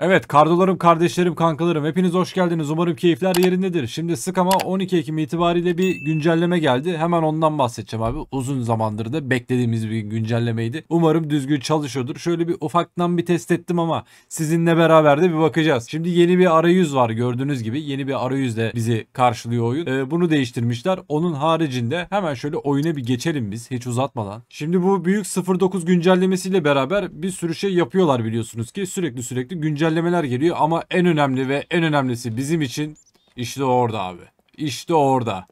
Evet kardolarım, kardeşlerim, kankalarım hepiniz hoş geldiniz. Umarım keyifler yerindedir. Şimdi sık ama 12 Ekim itibariyle bir güncelleme geldi. Hemen ondan bahsedeceğim abi. Uzun zamandır da beklediğimiz bir güncellemeydi. Umarım düzgün çalışıyordur. Şöyle bir ufaktan bir test ettim ama sizinle beraber de bir bakacağız. Şimdi yeni bir arayüz var gördüğünüz gibi. Yeni bir arayüzle bizi karşılıyor oyun. Ee, bunu değiştirmişler. Onun haricinde hemen şöyle oyuna bir geçelim biz hiç uzatmadan. Şimdi bu büyük 09 güncellemesiyle beraber bir sürü şey yapıyorlar biliyorsunuz ki. Sürekli sürekli güncel güncellemeler geliyor ama en önemli ve en önemlisi bizim için işte orada abi. İşte orada.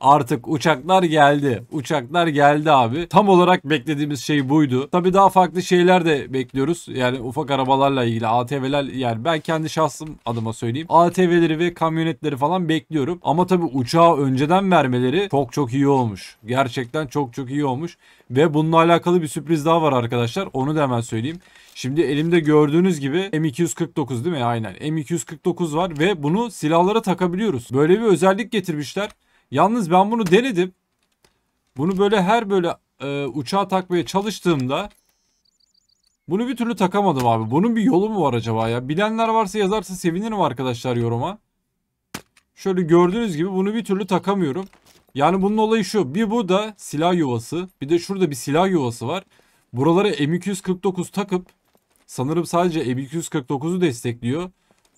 Artık uçaklar geldi. Uçaklar geldi abi. Tam olarak beklediğimiz şey buydu. Tabii daha farklı şeyler de bekliyoruz. Yani ufak arabalarla ilgili ATV'ler yani ben kendi şahsım adıma söyleyeyim. ATV'leri ve kamyonetleri falan bekliyorum. Ama tabii uçağı önceden vermeleri çok çok iyi olmuş. Gerçekten çok çok iyi olmuş. Ve bununla alakalı bir sürpriz daha var arkadaşlar. Onu da hemen söyleyeyim. Şimdi elimde gördüğünüz gibi M249 değil mi? Aynen. M249 var ve bunu silahlara takabiliyoruz. Böyle bir özellik getirmişler. Yalnız ben bunu denedim. Bunu böyle her böyle e, uçağa takmaya çalıştığımda bunu bir türlü takamadım abi. Bunun bir yolu mu var acaba ya? Bilenler varsa yazarsa sevinirim arkadaşlar yoruma. Şöyle gördüğünüz gibi bunu bir türlü takamıyorum. Yani bunun olayı şu. Bir bu da silah yuvası. Bir de şurada bir silah yuvası var. Buralara M249 takıp sanırım sadece M249'u destekliyor.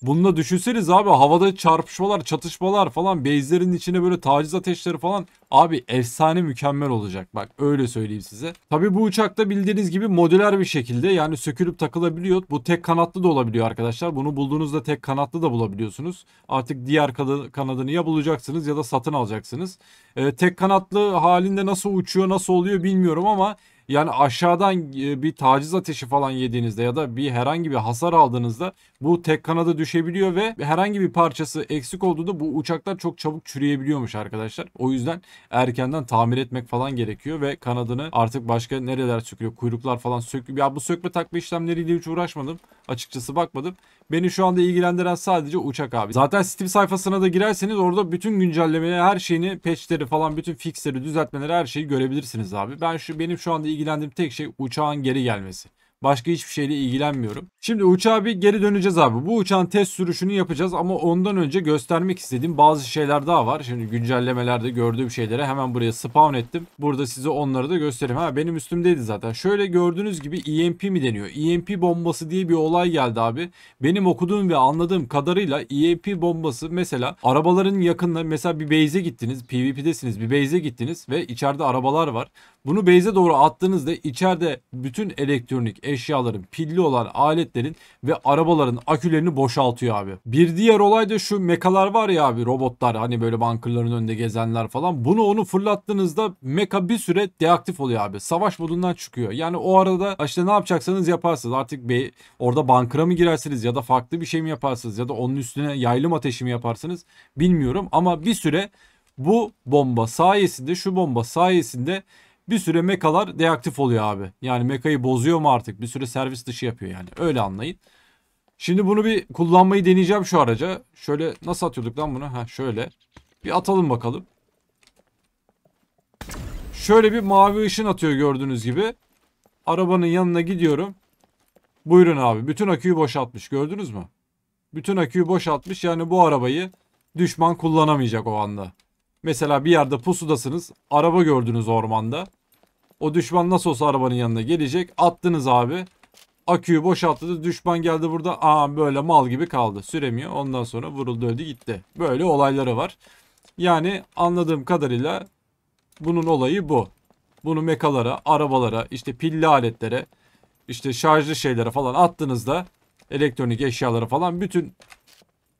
Bununla düşünseniz abi havada çarpışmalar, çatışmalar falan, base'lerin içine böyle taciz ateşleri falan. Abi efsane mükemmel olacak bak öyle söyleyeyim size. Tabii bu uçakta bildiğiniz gibi modüler bir şekilde yani sökülüp takılabiliyor. Bu tek kanatlı da olabiliyor arkadaşlar. Bunu bulduğunuzda tek kanatlı da bulabiliyorsunuz. Artık diğer kanadını ya bulacaksınız ya da satın alacaksınız. Ee, tek kanatlı halinde nasıl uçuyor nasıl oluyor bilmiyorum ama yani aşağıdan e, bir taciz ateşi falan yediğinizde ya da bir herhangi bir hasar aldığınızda bu tek kanada düşebiliyor ve herhangi bir parçası eksik olduğunda bu uçaklar çok çabuk çürüyebiliyormuş arkadaşlar. O yüzden erkenden tamir etmek falan gerekiyor ve kanadını artık başka nereler söküyor kuyruklar falan söküyor. Ya bu sökme takma işlemleriyle hiç uğraşmadım. Açıkçası bakmadım. Beni şu anda ilgilendiren sadece uçak abi. Zaten Steam sayfasına da girerseniz orada bütün güncellemeleri her şeyini patchleri falan bütün fixleri düzeltmeleri her şeyi görebilirsiniz abi. Ben şu benim şu anda ilgilendiğim tek şey uçağın geri gelmesi. Başka hiçbir şeyle ilgilenmiyorum. Şimdi uçağa bir geri döneceğiz abi. Bu uçağın test sürüşünü yapacağız ama ondan önce göstermek istediğim bazı şeyler daha var. Şimdi güncellemelerde gördüğüm şeylere hemen buraya spawn ettim. Burada size onları da göstereyim. Ha benim üstümdeydi zaten. Şöyle gördüğünüz gibi EMP mi deniyor? EMP bombası diye bir olay geldi abi. Benim okuduğum ve anladığım kadarıyla EMP bombası mesela arabaların yakınına mesela bir base'e gittiniz. PvP'desiniz bir base'e gittiniz ve içeride arabalar var. Bunu base'e doğru attığınızda içeride bütün elektronik, eşyaların, pilli olan aletlerin ve arabaların akülerini boşaltıyor abi. Bir diğer olay da şu mekalar var ya abi robotlar hani böyle bunkerların önünde gezenler falan. Bunu onu fırlattığınızda meka bir süre deaktif oluyor abi. Savaş modundan çıkıyor. Yani o arada işte ne yapacaksanız yaparsınız. Artık bir orada bankıra mı girersiniz ya da farklı bir şey mi yaparsınız ya da onun üstüne yaylım ateşi mi yaparsınız bilmiyorum ama bir süre bu bomba sayesinde şu bomba sayesinde bir süre mekalar deaktif oluyor abi. Yani mekayı bozuyor mu artık? Bir süre servis dışı yapıyor yani. Öyle anlayın. Şimdi bunu bir kullanmayı deneyeceğim şu araca. Şöyle nasıl atıyorduk lan bunu? Ha şöyle. Bir atalım bakalım. Şöyle bir mavi ışın atıyor gördüğünüz gibi. Arabanın yanına gidiyorum. Buyurun abi. Bütün aküyü boşaltmış. Gördünüz mü? Bütün aküyü boşaltmış. Yani bu arabayı düşman kullanamayacak o anda. Mesela bir yerde pusudasınız. Araba gördünüz ormanda. O düşman nasıl olsa arabanın yanına gelecek. Attınız abi. Aküyü boşalttı. Düşman geldi burada. Aa böyle mal gibi kaldı. Süremiyor. Ondan sonra vuruldu öldü gitti. Böyle olayları var. Yani anladığım kadarıyla bunun olayı bu. Bunu mekalara, arabalara, işte pilli aletlere, işte şarjlı şeylere falan attığınızda elektronik eşyalara falan bütün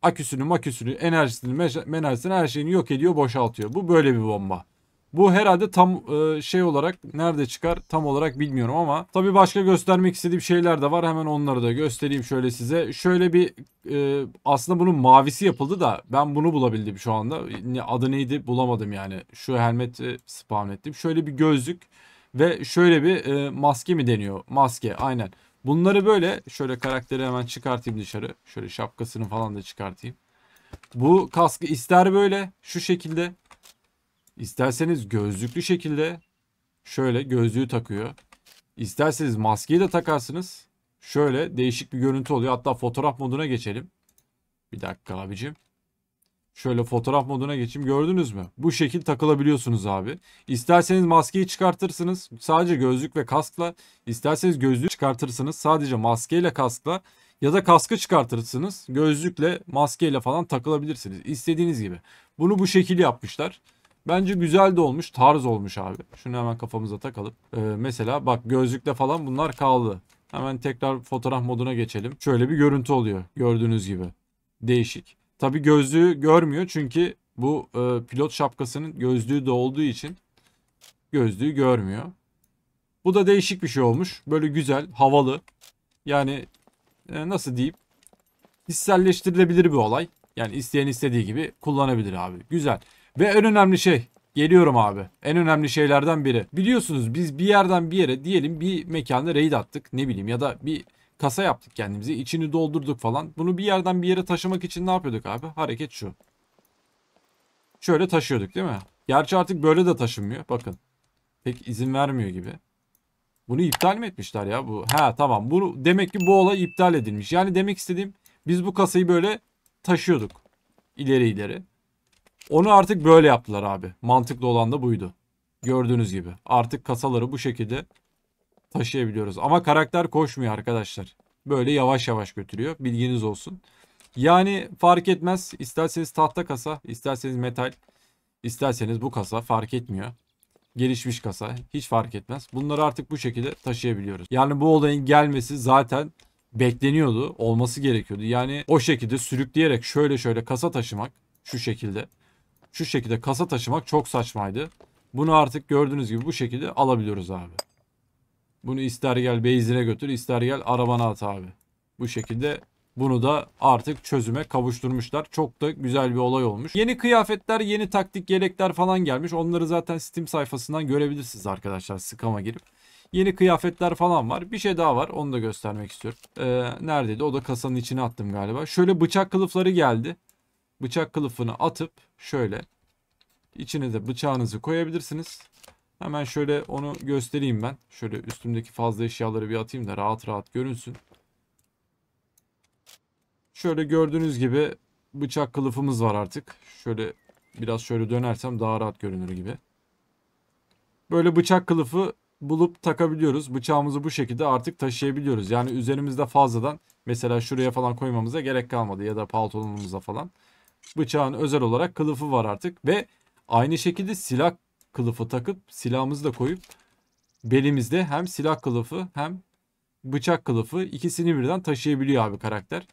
aküsünü, maküsünü, enerjisini, enerjisini her şeyini yok ediyor, boşaltıyor. Bu böyle bir bomba. Bu herhalde tam e, şey olarak nerede çıkar tam olarak bilmiyorum ama tabii başka göstermek istediğim şeyler de var. Hemen onları da göstereyim şöyle size. Şöyle bir e, aslında bunun mavisi yapıldı da ben bunu bulabildim şu anda. Adı neydi bulamadım yani. Şu helmeti spam ettim. Şöyle bir gözlük ve şöyle bir e, maske mi deniyor? Maske aynen. Bunları böyle şöyle karakteri hemen çıkartayım dışarı. Şöyle şapkasını falan da çıkartayım. Bu kaskı ister böyle şu şekilde İsterseniz gözlüklü şekilde şöyle gözlüğü takıyor. İsterseniz maskeyi de takarsınız. Şöyle değişik bir görüntü oluyor. Hatta fotoğraf moduna geçelim. Bir dakika abicim. Şöyle fotoğraf moduna geçeyim. Gördünüz mü? Bu şekil takılabiliyorsunuz abi. İsterseniz maskeyi çıkartırsınız. Sadece gözlük ve kaskla. İsterseniz gözlüğü çıkartırsınız. Sadece maskeyle kaskla. Ya da kaskı çıkartırsınız. Gözlükle maskeyle falan takılabilirsiniz. İstediğiniz gibi. Bunu bu şekil yapmışlar. Bence güzel de olmuş. Tarz olmuş abi. Şunu hemen kafamıza takalım. Ee, mesela bak gözlükle falan bunlar kaldı. Hemen tekrar fotoğraf moduna geçelim. Şöyle bir görüntü oluyor gördüğünüz gibi. Değişik. Tabi gözlüğü görmüyor çünkü bu e, pilot şapkasının gözlüğü de olduğu için gözlüğü görmüyor. Bu da değişik bir şey olmuş. Böyle güzel, havalı. Yani e, nasıl diyeyim? Hisselleştirilebilir bir olay. Yani isteyen istediği gibi kullanabilir abi. Güzel. Ve en önemli şey Geliyorum abi. En önemli şeylerden biri. Biliyorsunuz biz bir yerden bir yere diyelim bir mekanda raid attık. Ne bileyim ya da bir kasa yaptık kendimizi. içini doldurduk falan. Bunu bir yerden bir yere taşımak için ne yapıyorduk abi? Hareket şu. Şöyle taşıyorduk değil mi? Gerçi artık böyle de taşınmıyor. Bakın. Pek izin vermiyor gibi. Bunu iptal mi etmişler ya bu? Ha tamam. Bu demek ki bu olay iptal edilmiş. Yani demek istediğim biz bu kasayı böyle taşıyorduk. ileri ileri. Onu artık böyle yaptılar abi. Mantıklı olan da buydu. Gördüğünüz gibi. Artık kasaları bu şekilde taşıyabiliyoruz. Ama karakter koşmuyor arkadaşlar. Böyle yavaş yavaş götürüyor. Bilginiz olsun. Yani fark etmez. İsterseniz tahta kasa, isterseniz metal, isterseniz bu kasa fark etmiyor. Gelişmiş kasa hiç fark etmez. Bunları artık bu şekilde taşıyabiliyoruz. Yani bu olayın gelmesi zaten bekleniyordu. Olması gerekiyordu. Yani o şekilde sürükleyerek şöyle şöyle kasa taşımak şu şekilde şu şekilde kasa taşımak çok saçmaydı. Bunu artık gördüğünüz gibi bu şekilde alabiliyoruz abi. Bunu ister gel benzine götür ister gel arabana at abi. Bu şekilde bunu da artık çözüme kavuşturmuşlar. Çok da güzel bir olay olmuş. Yeni kıyafetler, yeni taktik yelekler falan gelmiş. Onları zaten Steam sayfasından görebilirsiniz arkadaşlar Sıkama girip. Yeni kıyafetler falan var. Bir şey daha var. Onu da göstermek istiyorum. Ee, neredeydi? O da kasanın içine attım galiba. Şöyle bıçak kılıfları geldi bıçak kılıfını atıp şöyle içine de bıçağınızı koyabilirsiniz. Hemen şöyle onu göstereyim ben. Şöyle üstümdeki fazla eşyaları bir atayım da rahat rahat görünsün. Şöyle gördüğünüz gibi bıçak kılıfımız var artık. Şöyle biraz şöyle dönersem daha rahat görünür gibi. Böyle bıçak kılıfı bulup takabiliyoruz. Bıçağımızı bu şekilde artık taşıyabiliyoruz. Yani üzerimizde fazladan mesela şuraya falan koymamıza gerek kalmadı ya da paltonumuza falan bıçağın özel olarak kılıfı var artık ve aynı şekilde silah kılıfı takıp silahımızı da koyup belimizde hem silah kılıfı hem bıçak kılıfı ikisini birden taşıyabiliyor abi karakter.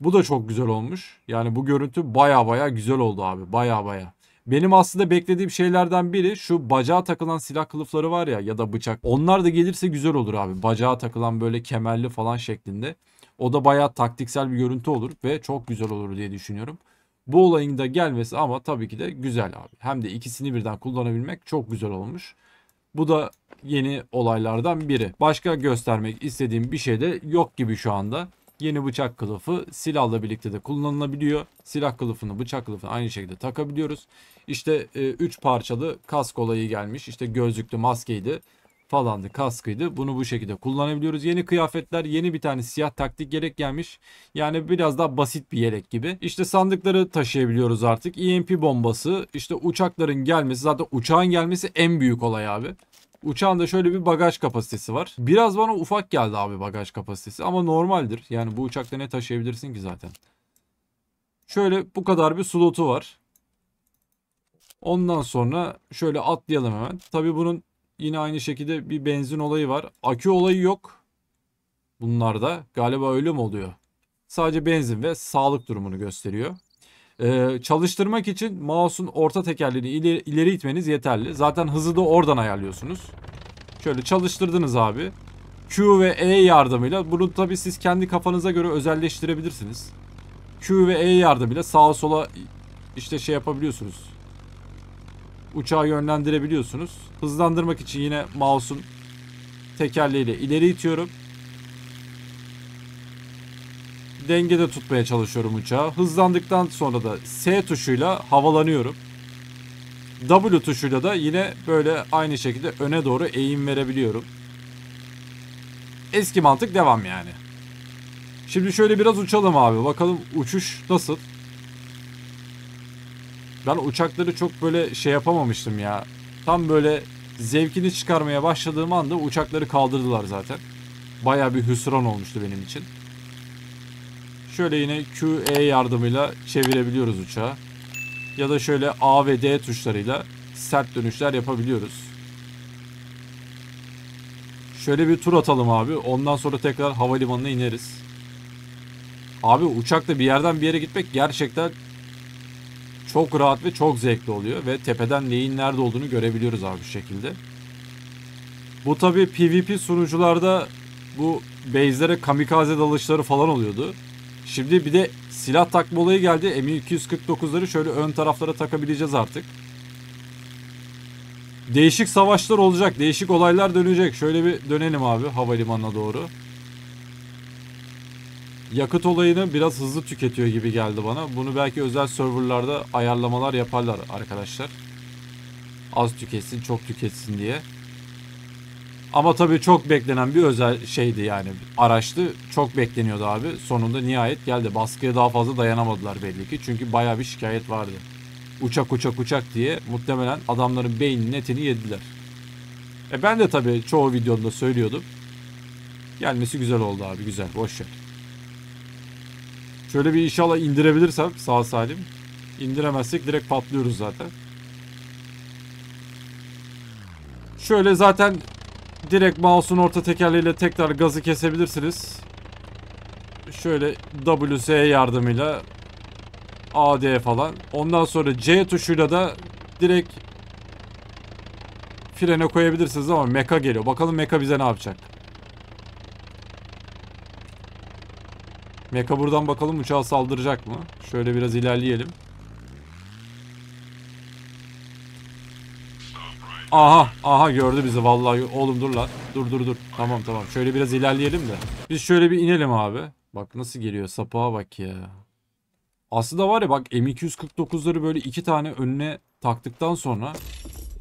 Bu da çok güzel olmuş. Yani bu görüntü baya baya güzel oldu abi. Baya baya. Benim aslında beklediğim şeylerden biri şu bacağa takılan silah kılıfları var ya ya da bıçak. Onlar da gelirse güzel olur abi. Bacağa takılan böyle kemerli falan şeklinde. O da baya taktiksel bir görüntü olur ve çok güzel olur diye düşünüyorum. Bu olayın da gelmesi ama tabii ki de güzel abi. Hem de ikisini birden kullanabilmek çok güzel olmuş. Bu da yeni olaylardan biri. Başka göstermek istediğim bir şey de yok gibi şu anda. Yeni bıçak kılıfı silahla birlikte de kullanılabiliyor. Silah kılıfını bıçak kılıfını aynı şekilde takabiliyoruz. İşte 3 e, parçalı kask olayı gelmiş. İşte gözlüklü maskeydi falandı kaskıydı. Bunu bu şekilde kullanabiliyoruz. Yeni kıyafetler yeni bir tane siyah taktik yelek gelmiş. Yani biraz daha basit bir yelek gibi. İşte sandıkları taşıyabiliyoruz artık. EMP bombası işte uçakların gelmesi zaten uçağın gelmesi en büyük olay abi. Uçağın da şöyle bir bagaj kapasitesi var. Biraz bana ufak geldi abi bagaj kapasitesi ama normaldir. Yani bu uçakta ne taşıyabilirsin ki zaten. Şöyle bu kadar bir slotu var. Ondan sonra şöyle atlayalım hemen. Tabi bunun Yine aynı şekilde bir benzin olayı var. Akü olayı yok. Bunlarda galiba öyle mi oluyor? Sadece benzin ve sağlık durumunu gösteriyor. Ee, çalıştırmak için mouse'un orta tekerleğini ileri, ileri itmeniz yeterli. Zaten hızı da oradan ayarlıyorsunuz. Şöyle çalıştırdınız abi. Q ve E yardımıyla bunu tabi siz kendi kafanıza göre özelleştirebilirsiniz. Q ve E yardımıyla sağa sola işte şey yapabiliyorsunuz uçağı yönlendirebiliyorsunuz. Hızlandırmak için yine mouse'un tekerleğiyle ileri itiyorum. Dengede tutmaya çalışıyorum uçağı. Hızlandıktan sonra da S tuşuyla havalanıyorum. W tuşuyla da yine böyle aynı şekilde öne doğru eğim verebiliyorum. Eski mantık devam yani. Şimdi şöyle biraz uçalım abi. Bakalım uçuş nasıl? Ben uçakları çok böyle şey yapamamıştım ya. Tam böyle zevkini çıkarmaya başladığım anda uçakları kaldırdılar zaten. Baya bir hüsran olmuştu benim için. Şöyle yine Q E yardımıyla çevirebiliyoruz uçağı. Ya da şöyle A ve D tuşlarıyla sert dönüşler yapabiliyoruz. Şöyle bir tur atalım abi. Ondan sonra tekrar havalimanına ineriz. Abi uçakla bir yerden bir yere gitmek gerçekten çok rahat ve çok zevkli oluyor ve tepeden neyin nerede olduğunu görebiliyoruz abi bu şekilde. Bu tabi PvP sunucularda bu base'lere kamikaze dalışları falan oluyordu. Şimdi bir de silah takma olayı geldi. M249'ları şöyle ön taraflara takabileceğiz artık. Değişik savaşlar olacak. Değişik olaylar dönecek. Şöyle bir dönelim abi havalimanına doğru yakıt olayını biraz hızlı tüketiyor gibi geldi bana. Bunu belki özel serverlarda ayarlamalar yaparlar arkadaşlar. Az tüketsin, çok tüketsin diye. Ama tabii çok beklenen bir özel şeydi yani. Araçtı. Çok bekleniyordu abi. Sonunda nihayet geldi. Baskıya daha fazla dayanamadılar belli ki. Çünkü baya bir şikayet vardı. Uçak uçak uçak diye muhtemelen adamların beyninin etini yediler. E ben de tabii çoğu videomda söylüyordum. Gelmesi güzel oldu abi güzel boş Şöyle bir inşallah indirebilirsem sağ salim. İndiremezsek direkt patlıyoruz zaten. Şöyle zaten direkt mouse'un orta tekerleğiyle tekrar gazı kesebilirsiniz. Şöyle WS yardımıyla AD falan. Ondan sonra C tuşuyla da direkt frene koyabilirsiniz ama meka geliyor. Bakalım meka bize ne yapacak. Meka buradan bakalım uçağa saldıracak mı? Şöyle biraz ilerleyelim. Aha aha gördü bizi vallahi oğlum dur lan. Dur dur dur. Tamam tamam. Şöyle biraz ilerleyelim de. Biz şöyle bir inelim abi. Bak nasıl geliyor sapığa bak ya. Aslında var ya bak M249'ları böyle iki tane önüne taktıktan sonra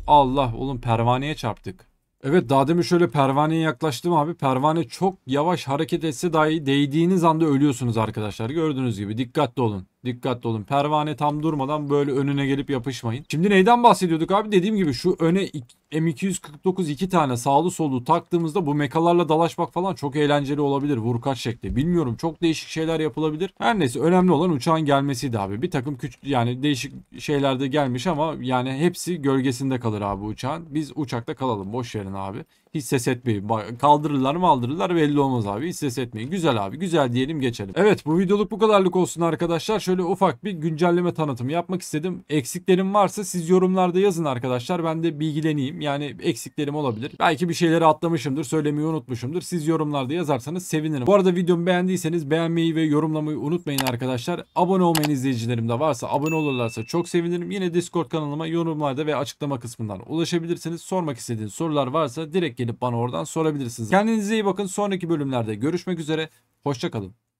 Allah oğlum pervaneye çarptık. Evet daha demin şöyle pervaneye yaklaştım abi. Pervane çok yavaş hareket etse dahi değdiğiniz anda ölüyorsunuz arkadaşlar. Gördüğünüz gibi dikkatli olun. Dikkatli olun. Pervane tam durmadan böyle önüne gelip yapışmayın. Şimdi neyden bahsediyorduk abi? Dediğim gibi şu öne M249 iki tane sağlı solu taktığımızda bu mekalarla dalaşmak falan çok eğlenceli olabilir. Vurkaç şekli. Bilmiyorum çok değişik şeyler yapılabilir. Her neyse önemli olan uçağın gelmesiydi abi. Bir takım küçük yani değişik şeylerde gelmiş ama yani hepsi gölgesinde kalır abi uçağın. Biz uçakta kalalım boş yerin abi. Hiç ses etmeyin. Kaldırırlar mı aldırırlar belli olmaz abi. Hiç ses etmeyin. Güzel abi. Güzel diyelim geçelim. Evet bu videoluk bu kadarlık olsun arkadaşlar. Şöyle şöyle ufak bir güncelleme tanıtımı yapmak istedim. Eksiklerim varsa siz yorumlarda yazın arkadaşlar. Ben de bilgileneyim. Yani eksiklerim olabilir. Belki bir şeyleri atlamışımdır, söylemeyi unutmuşumdur. Siz yorumlarda yazarsanız sevinirim. Bu arada videomu beğendiyseniz beğenmeyi ve yorumlamayı unutmayın arkadaşlar. Abone olmayan izleyicilerim de varsa abone olurlarsa çok sevinirim. Yine Discord kanalıma yorumlarda ve açıklama kısmından ulaşabilirsiniz. Sormak istediğiniz sorular varsa direkt gelip bana oradan sorabilirsiniz. Kendinize iyi bakın. Sonraki bölümlerde görüşmek üzere. Hoşçakalın.